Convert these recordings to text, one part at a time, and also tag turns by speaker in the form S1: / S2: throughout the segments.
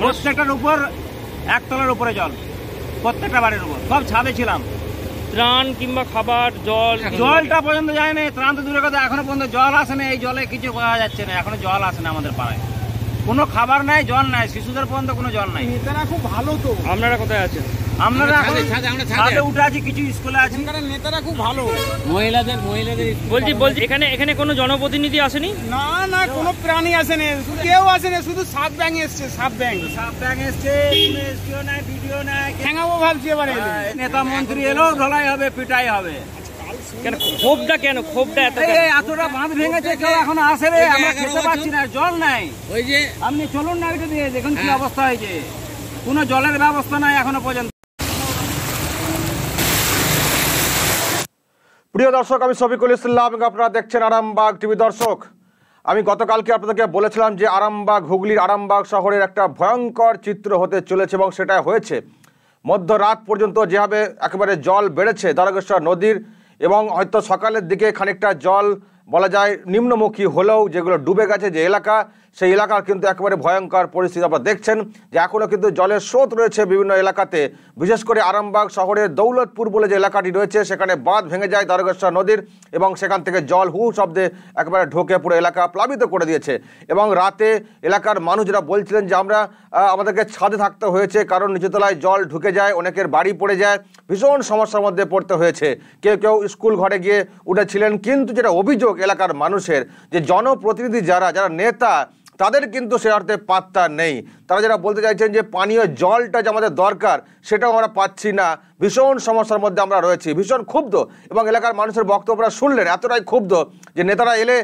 S1: প্রত্যেকটার উপর একতলার উপরে জল প্রত্যেকটা বাড়ির উপর সব ছাদে ছিলাম ত্রাণ কিংবা খাবার জল জলটা পর্যন্ত যায়নি ত্রাণ তো দূরে কথা এখনো পর্যন্ত জল আসে না এই জলে কিছু করা যাচ্ছে না এখনো জল আসে না আমাদের পাড়ায় কোনো খাবার নাই জল নাই শিশুদের পর্যন্ত কোনো জল নাই নেতারা খুব ভালো তো আপনারা কোথায় আছেন আপনারা ছাদে উঠে আছি কিছু স্কুলে আছেন কারণ নেতারা খুব ভালো মহিলাদের মহিলাদের বলছি বলছি এখানে এখানে কোনো জনপ্রতিনিধি আসেনি না না কোনো প্রাণী আসেনি কেউ আসেনি শুধু ব্যাং এসছে ব্যাং ব্যাং ভিডিও ভাবছি এবারে নেতা মন্ত্রী এলো ধলাই হবে পিটাই হবে কেন কেন এত এতটা বাঁধ ভেঙেছে কেউ এখন আসে রে আমরা খেতে পাচ্ছি না জল নাই ওই যে আপনি চলুন না দিয়ে দেখুন কি হ্যাঁ। অবস্থা হয়েছে কোনো জলের ব্যবস্থা নাই এখনো পর্যন্ত প্রিয় দর্শক আমি সফিকুল ইসলাম আপনারা দেখছেন আরামবাগ টিভি দর্শক আমি গতকালকে আপনাদেরকে বলেছিলাম যে আরামবাগ হুগলির আরামবাগ শহরের একটা ভয়ঙ্কর চিত্র হতে চলেছে এবং সেটা হয়েছে মধ্যরাত পর্যন্ত যেভাবে একেবারে জল বেড়েছে দ্বারকেশ্বর নদীর এবং হয়তো সকালের দিকে খানিকটা জল বলা যায় নিম্নমুখী হলেও যেগুলো ডুবে গেছে যে এলাকা সেই এলাকার কিন্তু একেবারে ভয়ঙ্কর পরিস্থিতি আপনারা দেখছেন যে এখনও কিন্তু জলের স্রোত রয়েছে বিভিন্ন এলাকাতে বিশেষ করে আরামবাগ শহরের দৌলতপুর বলে যে এলাকাটি রয়েছে সেখানে বাঁধ ভেঙে যায় দারগেশ্বর নদীর এবং সেখান থেকে জল হু শব্দে একেবারে ঢোকে পুরো এলাকা প্লাবিত করে দিয়েছে এবং রাতে এলাকার মানুষরা বলছিলেন যে আমরা আমাদেরকে ছাদে থাকতে হয়েছে কারণ নিচুতলায় জল ঢুকে যায় অনেকের বাড়ি পড়ে যায় ভীষণ সমস্যার মধ্যে পড়তে হয়েছে কেউ কেউ স্কুল ঘরে গিয়ে উঠেছিলেন কিন্তু যেটা অভিযোগ এলাকার মানুষের যে জনপ্রতিনিধি যারা যারা নেতা तर क्यों से अर्थे पत्ता नहीं তারা যারা বলতে চাইছেন যে পানীয় জলটা যে আমাদের দরকার সেটাও আমরা পাচ্ছি না ভীষণ সমস্যার মধ্যে আমরা রয়েছি ভীষণ ক্ষুব্ধ এবং এলাকার মানুষের বক্তব্যরা শুনলেন এতটাই ক্ষুব্ধ যে নেতারা এলে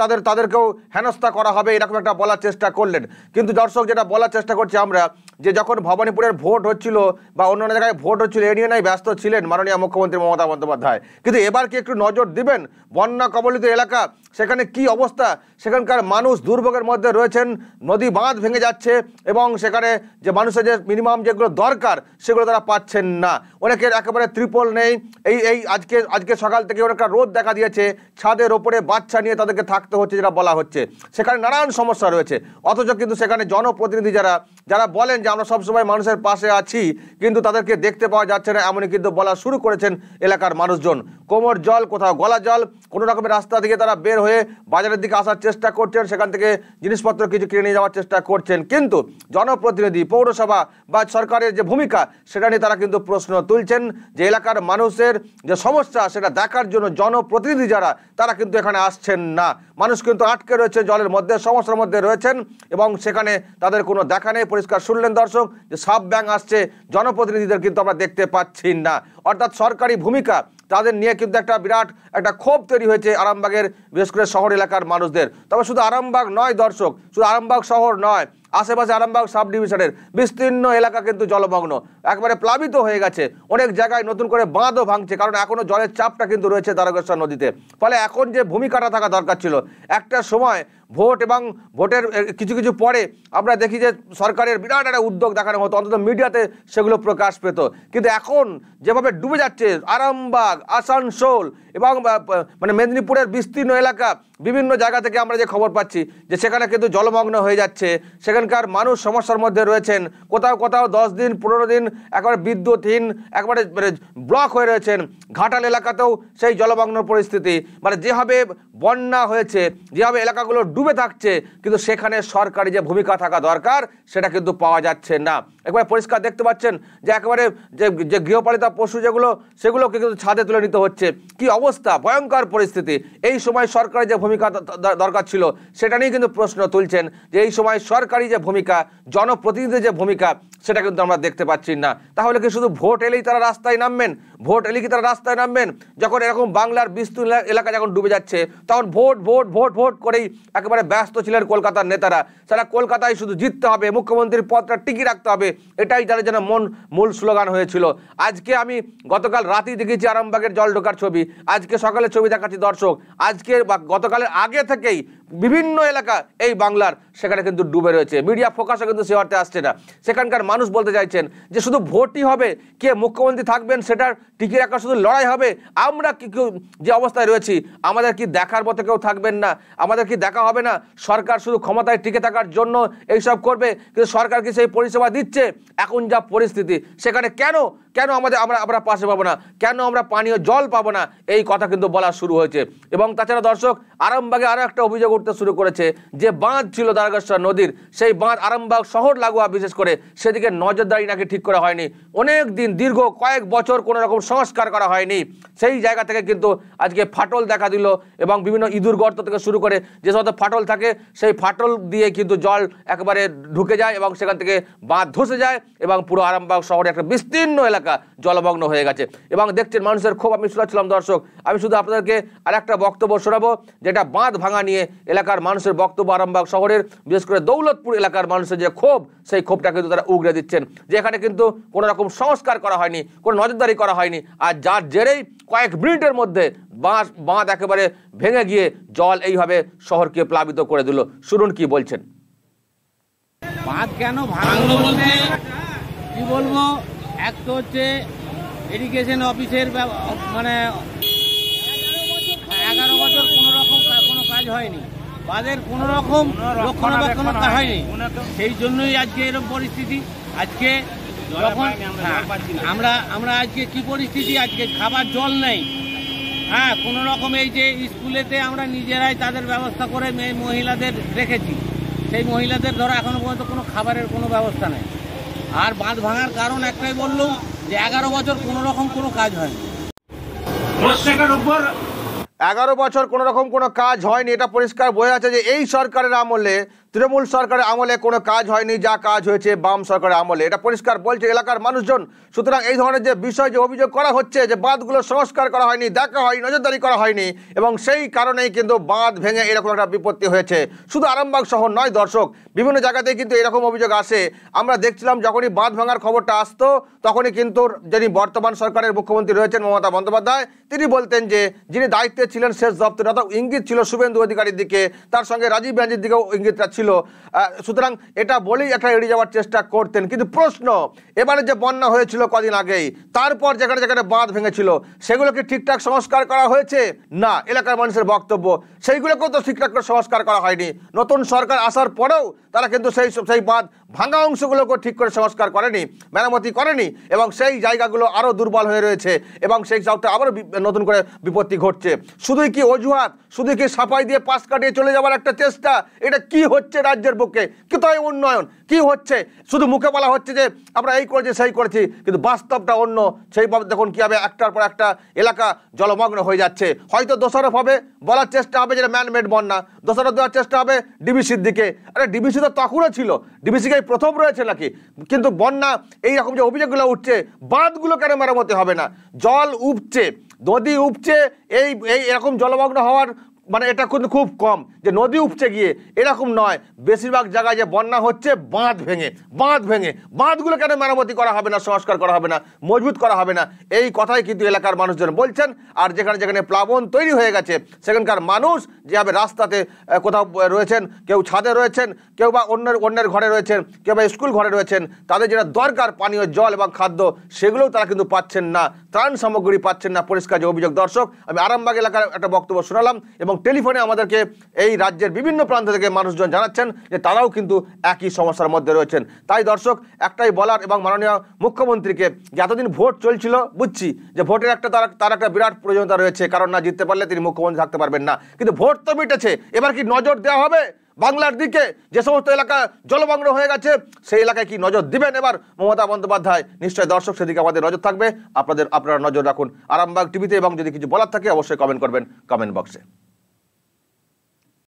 S1: তাদের তাদেরকেও হেনস্থা করা হবে এরকম একটা বলার চেষ্টা করলেন কিন্তু দর্শক যেটা বলার চেষ্টা করছি আমরা যে যখন ভবানীপুরের ভোট হচ্ছিল বা অন্যান্য জায়গায় ভোট হচ্ছিল এ নিয়ে নাই ব্যস্ত ছিলেন মাননীয় মুখ্যমন্ত্রী মমতা বন্দ্যোপাধ্যায় কিন্তু এবার কি একটু নজর দিবেন বন্যা কবলিত এলাকা সেখানে কি অবস্থা সেখানকার মানুষ দুর্ভোগের মধ্যে রয়েছেন নদী বাঁধ ভেঙে যাচ্ছে এবং সেখানে যে মানুষের যে মিনিমাম যেগুলো দরকার সেগুলো তারা পাচ্ছেন না অনেকের একেবারে ত্রিপল নেই এই এই আজকে আজকে সকাল থেকে অনেকটা রোদ দেখা দিয়েছে ছাদের ওপরে বাচ্চা নিয়ে তাদেরকে থাকতে হচ্ছে যেটা বলা হচ্ছে সেখানে নানান সমস্যা রয়েছে অথচ কিন্তু সেখানে জনপ্রতিনিধি যারা যারা বলেন যে আমরা সবসময় মানুষের পাশে আছি কিন্তু তাদেরকে দেখতে পাওয়া যাচ্ছে না এমনই কিন্তু বলা শুরু করেছেন এলাকার মানুষজন কোমর জল কোথাও গলা জল কোনো রকমের রাস্তা থেকে তারা বের হয়ে বাজারের দিকে আসার চেষ্টা করছেন সেখান থেকে জিনিসপত্র কিছু কিনে নিয়ে যাওয়ার চেষ্টা করছেন কিন্তু জনপ্রতিনিধি পৌরসভা বা সরকারের যে ভূমিকা সেটা নিয়ে তারা কিন্তু প্রশ্ন তুলছেন যে এলাকার মানুষের যে সমস্যা সেটা দেখার জন্য জনপ্রতিনিধি যারা তারা কিন্তু এখানে আসছেন না মানুষ কিন্তু আটকে রয়েছে জলের মধ্যে সমস্যার মধ্যে রয়েছেন এবং সেখানে তাদের কোনো দেখা নেই পরিষ্কার শুনলেন দর্শক যে সাব ব্যাং আসছে জনপ্রতিনিধিদের কিন্তু আমরা দেখতে পাচ্ছি না অর্থাৎ সরকারি ভূমিকা তাদের নিয়ে কিন্তু একটা বিরাট একটা ক্ষোভ তৈরি হয়েছে আরামবাগের বিশেষ করে শহর এলাকার মানুষদের তবে শুধু আরামবাগ নয় দর্শক শুধু আরামবাগ শহর নয় আশেপাশে আরামবাগ সাব ডিভিশনের বিস্তীর্ণ এলাকা কিন্তু জলমগ্ন একবারে প্লাবিত হয়ে গেছে অনেক জায়গায় নতুন করে বাঁধও ভাঙছে কারণ এখনও জলের চাপটা কিন্তু রয়েছে দ্বারকেশ্বর নদীতে ফলে এখন যে ভূমিকাটা থাকা দরকার ছিল একটা সময় ভোট এবং ভোটের কিছু কিছু পরে আমরা দেখি যে সরকারের বিরাট একটা উদ্যোগ দেখানো হতো অন্তত মিডিয়াতে সেগুলো প্রকাশ পেত কিন্তু এখন যেভাবে ডুবে যাচ্ছে আরামবাগ আসানসোল এবং মানে মেদিনীপুরের বিস্তীর্ণ এলাকা বিভিন্ন জায়গা থেকে আমরা যে খবর পাচ্ছি যে সেখানে কিন্তু জলমগ্ন হয়ে যাচ্ছে সেখানকার মানুষ সমস্যার মধ্যে রয়েছেন কোথাও কোথাও দশ দিন পনেরো দিন একবারে বিদ্যুৎহীন একবারে মানে ব্লক হয়ে রয়েছেন ঘাটাল এলাকাতেও সেই জলমগ্ন পরিস্থিতি মানে যেভাবে বন্যা হয়েছে যেভাবে এলাকাগুলো ডুবে থাকছে কিন্তু সেখানে সরকারি যে ভূমিকা থাকা দরকার সেটা কিন্তু পাওয়া যাচ্ছে না একবারে পরিষ্কার দেখতে পাচ্ছেন যে একেবারে যে যে গৃহপালিত পশু যেগুলো সেগুলোকে কিন্তু ছাদে তুলে নিতে হচ্ছে কি অবস্থা ভয়ঙ্কর পরিস্থিতি এই সময় সরকারের যে ভূমিকা দরকার ছিল সেটা নিয়ে কিন্তু প্রশ্ন তুলছেন যে এই সময় সরকারি যে ভূমিকা জনপ্রতিনিধির যে ভূমিকা সেটা কিন্তু আমরা দেখতে পাচ্ছি না তাহলে কি শুধু ভোট এলেই তারা রাস্তায় নামবেন ভোট এলেই কি তারা রাস্তায় নামবেন যখন এরকম বাংলার বিস্তীর্ণ এলাকা যখন ডুবে যাচ্ছে তখন ভোট ভোট ভোট ভোট করেই একেবারে ব্যস্ত ছিলেন কলকাতার নেতারা সারা কলকাতায় শুধু জিততে হবে মুখ্যমন্ত্রীর পদটা টিকিয়ে রাখতে হবে এটাই তাদের যেন মন মূল স্লোগান হয়েছিল আজকে আমি গতকাল রাতেই দেখেছি আরামবাগের জল ঢোকার ছবি আজকে সকালে ছবি দেখাচ্ছি দর্শক আজকে বা গতকালের আগে থেকেই বিভিন্ন এলাকা এই বাংলার সেখানে কিন্তু ডুবে রয়েছে মিডিয়া ফোকাসও কিন্তু সে অর্থে আসছে না সেখানকার মানুষ বলতে চাইছেন যে শুধু ভোটই হবে কে মুখ্যমন্ত্রী থাকবেন সেটার টিকিয়ে রাখার শুধু লড়াই হবে আমরা কি যে অবস্থায় রয়েছি আমাদের কি দেখার মতো কেউ থাকবেন না আমাদের কি দেখা হবে না সরকার শুধু ক্ষমতায় টিকে থাকার জন্য এইসব করবে কিন্তু সরকার কি সেই পরিষেবা দিচ্ছে এখন যা পরিস্থিতি সেখানে কেন কেন আমাদের আমরা আমরা পাশে পাবো না কেন আমরা পানীয় জল পাবো না এই কথা কিন্তু বলা শুরু হয়েছে এবং তাছাড়া দর্শক আরামবাগে আরও একটা অভিযোগ করতে শুরু করেছে যে বাঁধ ছিল দারাগেশ্বর নদীর সেই বাঁধ আরামবাগ শহর লাগোয়া বিশেষ করে সেদিকে নজরদারি নাকি ঠিক করা হয়নি অনেক দিন দীর্ঘ কয়েক বছর কোনো রকম সংস্কার করা হয়নি সেই জায়গা থেকে কিন্তু আজকে ফাটল দেখা দিল এবং বিভিন্ন ইঁদুর গর্ত থেকে শুরু করে যে সমস্ত ফাটল থাকে সেই ফাটল দিয়ে কিন্তু জল একেবারে ঢুকে যায় এবং সেখান থেকে বাঁধ ধসে যায় এবং পুরো আরামবাগ শহরে একটা বিস্তীর্ণ এলাকা জলমগ্ন হয়ে গেছে এবং দেখছেন মানুষের ক্ষোভ আমি শুনেছিলাম দর্শক আমি শুধু আপনাদেরকে আর একটা বক্তব্য শোনাবো যেটা বাঁধ ভাঙা নিয়ে এলাকার মানুষের বক্তব্য আরামবাগ শহরের বিশেষ করে দৌলতপুর এলাকার মানুষের যে ক্ষোভ সেই ক্ষোভটা কিন্তু তারা উগড়ে দিচ্ছেন যে এখানে কিন্তু কোনো রকম সংস্কার করা হয়নি কোনো নজরদারি করা হয়নি আর যার জেরেই কয়েক মিনিটের মধ্যে বাঁধ বাঁধ একেবারে ভেঙে গিয়ে জল এইভাবে শহরকে প্লাবিত করে দিল শুনুন কি বলছেন বাঁধ কেন ভাঙলো বলতে কি বলবো এক তো হচ্ছে এডুকেশন অফিসের মানে এগারো বছর কোনো রকম কোনো কাজ হয়নি বাদের কোনো রকম রক্ষণাবেক্ষণ হয়নি সেই জন্যই আজকে এরকম পরিস্থিতি আজকে যখন হ্যাঁ, আমরা আমরা আজকে কি পরিস্থিতি আজকে খাবার জল নেই হ্যাঁ কোনো রকম এই যে স্কুলেতে আমরা নিজেরাই তাদের ব্যবস্থা করে মেয়ে মহিলাদের রেখেছি সেই মহিলাদের ধরো এখনও পর্যন্ত কোনো খাবারের কোনো ব্যবস্থা নেই আর বাঁধ ভাঙার কারণ একটাই বললো যে এগারো বছর কোনো রকম কোনো কাজ হয়নি উপর এগারো বছর কোনো রকম কোনো কাজ হয়নি এটা পরিষ্কার বোঝা যাচ্ছে যে এই সরকারের আমলে তৃণমূল সরকারের আমলে কোনো কাজ হয়নি যা কাজ হয়েছে বাম সরকারের আমলে এটা পরিষ্কার বলছে এলাকার মানুষজন সুতরাং এই ধরনের যে বিষয় যে অভিযোগ করা হচ্ছে যে বাঁধগুলো সংস্কার করা হয়নি দেখা হয়নি নজরদারি করা হয়নি এবং সেই কারণেই কিন্তু বাঁধ ভেঙে এরকম একটা বিপত্তি হয়েছে শুধু আরামবাগ শহর নয় দর্শক বিভিন্ন জায়গাতেই কিন্তু এরকম অভিযোগ আসে আমরা দেখছিলাম যখনই বাঁধ ভাঙার খবরটা আসতো তখনই কিন্তু যিনি বর্তমান সরকারের মুখ্যমন্ত্রী রয়েছেন মমতা বন্দ্যোপাধ্যায় তিনি বলতেন যে যিনি দায়িত্বে ছিলেন শেষ দপ্তরে অর্থাৎ ইঙ্গিত ছিল শুভেন্দু অধিকারীর দিকে তার সঙ্গে রাজীব ব্যানজির দিকেও ইঙ্গিতটা ছিল সুতরাং এটা বলেই এটা এড়িয়ে যাওয়ার চেষ্টা করতেন কিন্তু প্রশ্ন এবারে যে বন্যা হয়েছিল কদিন আগেই তারপর যেখানে যেখানে বাঁধ ভেঙেছিল সেগুলোকে ঠিকঠাক সংস্কার করা হয়েছে না এলাকার মানুষের বক্তব্য সেইগুলোকেও তো ঠিকঠাক করে সংস্কার করা হয়নি নতুন সরকার আসার পরেও তারা কিন্তু সেই সেই বাঁধ ভাঙা অংশগুলোকে ঠিক করে সংস্কার করেনি মেরামতি করেনি এবং সেই জায়গাগুলো আরও দুর্বল হয়ে রয়েছে এবং সেই সবটা আবারও নতুন করে বিপত্তি ঘটছে শুধুই কি অজুহাত শুধুই কি সাফাই দিয়ে পাশ কাটিয়ে চলে যাওয়ার একটা চেষ্টা এটা কি হচ্ছে রাজ্যের পক্ষে কোথায় উন্নয়ন কি হচ্ছে শুধু মুখে বলা হচ্ছে যে আমরা এই করেছি সেই করেছি কিন্তু বাস্তবটা অন্য সেইভাবে দেখুন কী হবে একটার পর একটা এলাকা জলমগ্ন হয়ে যাচ্ছে হয়তো দোষারোপ হবে বলার চেষ্টা হবে যেটা ম্যানমেড বন্যা দোষারোপ দেওয়ার চেষ্টা হবে ডিবিসির দিকে আরে ডিবিসি তো তখনও ছিল ডিবিসিকে প্রথম রয়েছে নাকি কিন্তু বন্যা এই রকম যে অভিযোগগুলো উঠছে বাঁধগুলো কেন মেরামতি হবে না জল উপচে নদী উপচে এই এই এরকম জলমগ্ন হওয়ার মানে এটা কিন্তু খুব কম যে নদী উপচে গিয়ে এরকম নয় বেশিরভাগ জায়গায় যে বন্যা হচ্ছে বাঁধ ভেঙে বাঁধ ভেঙে বাঁধগুলো কেন মেরামতি করা হবে না সংস্কার করা হবে না মজবুত করা হবে না এই কথাই কিন্তু এলাকার মানুষজন বলছেন আর যেখানে যেখানে প্লাবন তৈরি হয়ে গেছে সেখানকার মানুষ যেভাবে রাস্তাতে কোথাও রয়েছেন কেউ ছাদে রয়েছেন কেউ বা অন্যের অন্যের ঘরে রয়েছেন কেউ বা স্কুল ঘরে রয়েছেন তাদের যেটা দরকার পানীয় জল এবং খাদ্য সেগুলোও তারা কিন্তু পাচ্ছেন না ত্রাণ সামগ্রী পাচ্ছেন না পরিষ্কার যে অভিযোগ দর্শক আমি আরামবাগ এলাকার একটা বক্তব্য শোনালাম এবং টেলিফোনে আমাদেরকে এই রাজ্যের বিভিন্ন প্রান্ত থেকে মানুষজন জানাচ্ছেন যে তারাও কিন্তু একই সমস্যার মধ্যে রয়েছেন তাই দর্শক একটাই বলার এবং মাননীয় মুখ্যমন্ত্রীকে যে এতদিন ভোট চলছিল বুঝছি যে ভোটের একটা তার তার একটা বিরাট প্রয়োজনীয়তা রয়েছে কারণ না জিততে পারলে তিনি মুখ্যমন্ত্রী থাকতে পারবেন না কিন্তু ভোট তো মিটেছে এবার কি নজর দেওয়া হবে বাংলার দিকে যে সমস্ত এলাকা জলমগ্ন হয়ে গেছে সেই এলাকায় কি নজর দিবেন এবার মমতা বন্দ্যোপাধ্যায় নিশ্চয় দর্শক সেদিকে আমাদের নজর থাকবে আপনাদের আপনারা নজর রাখুন আরামবাগ টিভিতে এবং যদি কিছু বলার থাকে অবশ্যই কমেন্ট করবেন কমেন্ট বক্সে